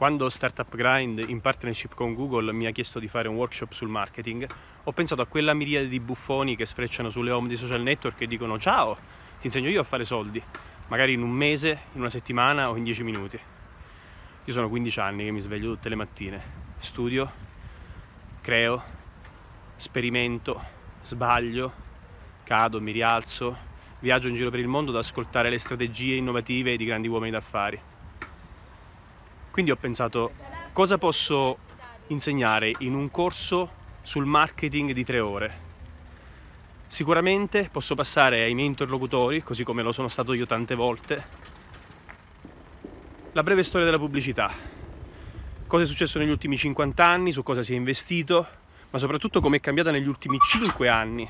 Quando Startup Grind in partnership con Google mi ha chiesto di fare un workshop sul marketing, ho pensato a quella miriade di buffoni che sfrecciano sulle home di social network e dicono ciao, ti insegno io a fare soldi, magari in un mese, in una settimana o in dieci minuti. Io sono 15 anni che mi sveglio tutte le mattine, studio, creo, sperimento, sbaglio, cado, mi rialzo, viaggio in giro per il mondo ad ascoltare le strategie innovative di grandi uomini d'affari. Quindi ho pensato cosa posso insegnare in un corso sul marketing di tre ore. Sicuramente posso passare ai miei interlocutori, così come lo sono stato io tante volte, la breve storia della pubblicità, cosa è successo negli ultimi 50 anni, su cosa si è investito, ma soprattutto come è cambiata negli ultimi 5 anni.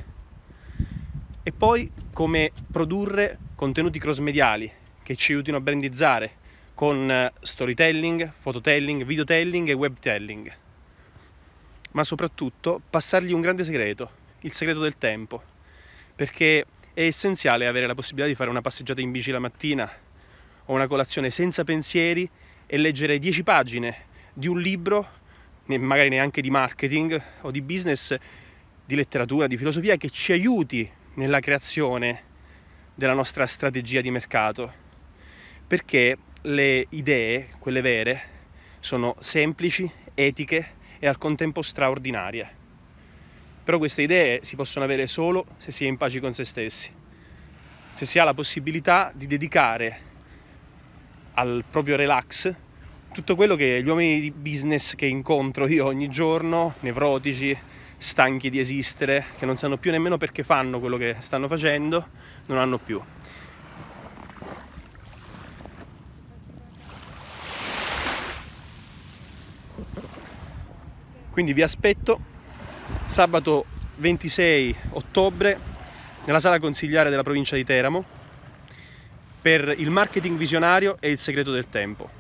E poi come produrre contenuti cross mediali che ci aiutino a brandizzare, con eh, storytelling, fototelling, videotelling e webtelling. Ma soprattutto passargli un grande segreto, il segreto del tempo, perché è essenziale avere la possibilità di fare una passeggiata in bici la mattina o una colazione senza pensieri e leggere 10 pagine di un libro, magari neanche di marketing o di business, di letteratura, di filosofia, che ci aiuti nella creazione della nostra strategia di mercato. Perché le idee, quelle vere, sono semplici, etiche e al contempo straordinarie. Però queste idee si possono avere solo se si è in pace con se stessi, se si ha la possibilità di dedicare al proprio relax tutto quello che gli uomini di business che incontro io ogni giorno, nevrotici, stanchi di esistere, che non sanno più nemmeno perché fanno quello che stanno facendo, non hanno più. Quindi vi aspetto sabato 26 ottobre nella sala consigliare della provincia di Teramo per il marketing visionario e il segreto del tempo.